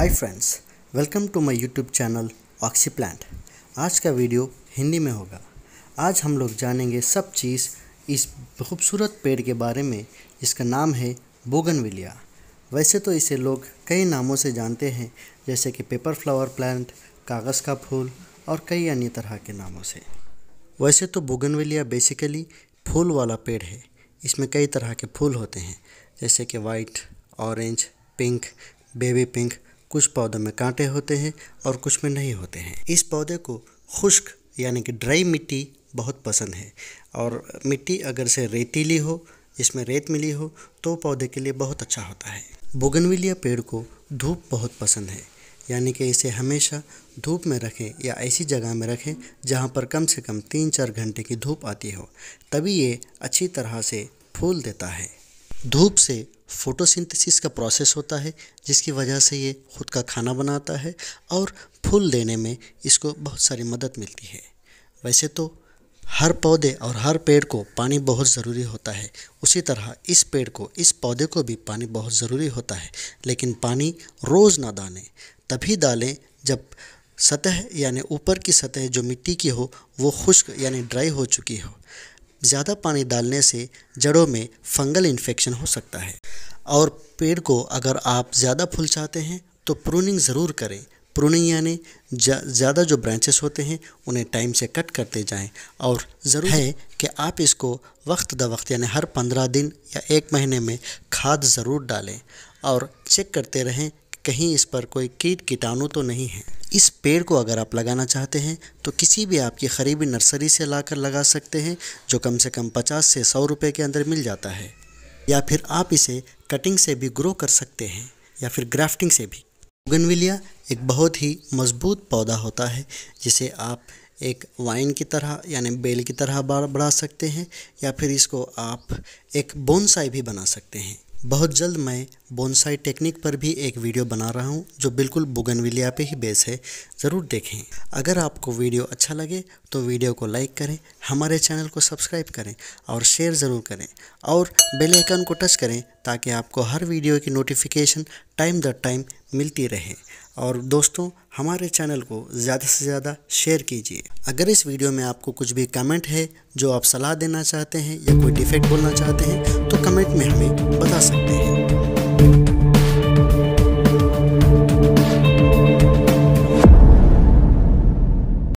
hi friends welcome to my YouTube channel oxy plant आज का video Hindi में होगा आज हम लोग जानेंगे सब चीज़ इस खूबसूरत पेड़ के बारे में जिसका नाम है बोगनविलिया वैसे तो इसे लोग कई नामों से जानते हैं जैसे कि पेपर फ्लावर प्लांट कागज़ का फूल और कई अन्य तरह के नामों से वैसे तो बोगनविलिया बेसिकली फूल वाला पेड़ है इसमें कई तरह के फूल होते हैं जैसे कि white orange pink baby pink कुछ पौधों में कांटे होते हैं और कुछ में नहीं होते हैं इस पौधे को खुश्क यानी कि ड्राई मिट्टी बहुत पसंद है और मिट्टी अगर से रेतीली हो इसमें रेत मिली हो तो पौधे के लिए बहुत अच्छा होता है बोगनविलिया पेड़ को धूप बहुत पसंद है यानी कि इसे हमेशा धूप में रखें या ऐसी जगह में रखें जहाँ पर कम से कम तीन चार घंटे की धूप आती हो तभी ये अच्छी तरह से फूल देता है धूप से फोटोसिंथेसिस का प्रोसेस होता है जिसकी वजह से ये खुद का खाना बनाता है और फूल देने में इसको बहुत सारी मदद मिलती है वैसे तो हर पौधे और हर पेड़ को पानी बहुत ज़रूरी होता है उसी तरह इस पेड़ को इस पौधे को भी पानी बहुत ज़रूरी होता है लेकिन पानी रोज़ ना डालें तभी डालें जब सतह यानी ऊपर की सतह जो मिट्टी की हो वो खुश्क यानी ड्राई हो चुकी हो ज़्यादा पानी डालने से जड़ों में फंगल इन्फेक्शन हो सकता है और पेड़ को अगर आप ज़्यादा फूल चाहते हैं तो प्रूनिंग ज़रूर करें प्रूनिंग यानी ज़्यादा जो ब्रांचेस होते हैं उन्हें टाइम से कट करते जाएं और ज़रूर है कि आप इसको वक्त द वक्त यानी हर पंद्रह दिन या एक महीने में खाद ज़रूर डालें और चेक करते रहें कहीं इस पर कोई कीट कीटाणु तो नहीं है इस पेड़ को अगर आप लगाना चाहते हैं तो किसी भी आपकी करीबी नर्सरी से लाकर लगा सकते हैं जो कम से कम पचास से सौ रुपये के अंदर मिल जाता है या फिर आप इसे कटिंग से भी ग्रो कर सकते हैं या फिर ग्राफ्टिंग से भी बुगनविलिया एक बहुत ही मजबूत पौधा होता है जिसे आप एक वाइन की तरह यानी बेल की तरह बढ़ा सकते हैं या फिर इसको आप एक बोनसाई भी बना सकते हैं बहुत जल्द मैं बोनसाई टेक्निक पर भी एक वीडियो बना रहा हूं जो बिल्कुल बुगनविलिया पे ही बेस है ज़रूर देखें अगर आपको वीडियो अच्छा लगे तो वीडियो को लाइक करें हमारे चैनल को सब्सक्राइब करें और शेयर ज़रूर करें और बेल आइकन को टच करें ताकि आपको हर वीडियो की नोटिफिकेशन टाइम दर टाइम मिलती रहे और दोस्तों हमारे चैनल को ज़्यादा से ज़्यादा शेयर कीजिए अगर इस वीडियो में आपको कुछ भी कमेंट है जो आप सलाह देना चाहते हैं या कोई डिफेक्ट बोलना चाहते हैं तो कमेंट में हमें बता सकते हैं